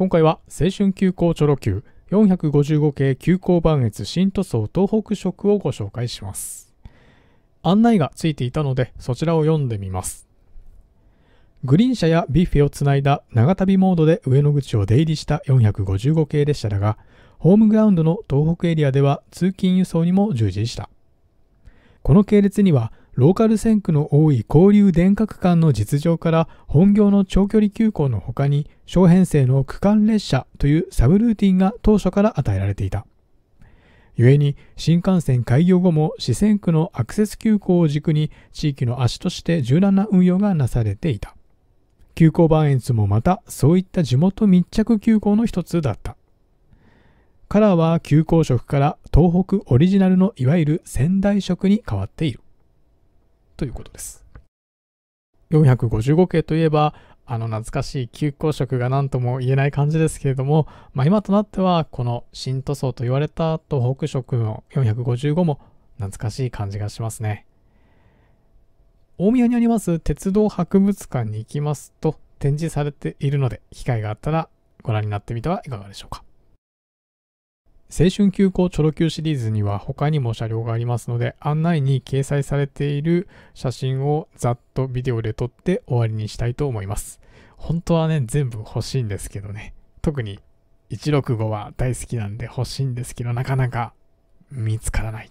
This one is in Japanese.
今回は青春急行チョロ Q 455系急行磐越新塗装東北色をご紹介します案内がついていたのでそちらを読んでみますグリーン車やビュッフェをつないだ長旅モードで上野口を出入りした455系列車だがホームグラウンドの東北エリアでは通勤輸送にも従事したこの系列にはローカル線区の多い交流電化区間の実情から本業の長距離急行の他に小編成の区間列車というサブルーティンが当初から与えられていた。故に新幹線開業後も四川区のアクセス急行を軸に地域の足として柔軟な運用がなされていた。急行磐越もまたそういった地元密着急行の一つだった。カラーは急行色から東北オリジナルのいわゆる仙台色に変わっている。ということです。455系といえば、あの懐かしい旧行色が何とも言えない感じですけれども、まあ、今となってはこの新塗装と言われた東北色の455も懐かしい感じがしますね。大宮にあります鉄道博物館に行きますと展示されているので、機会があったらご覧になってみてはいかがでしょうか。青春急行チョロ Q シリーズには他にも車両がありますので案内に掲載されている写真をざっとビデオで撮って終わりにしたいと思います。本当はね、全部欲しいんですけどね。特に165は大好きなんで欲しいんですけどなかなか見つからない。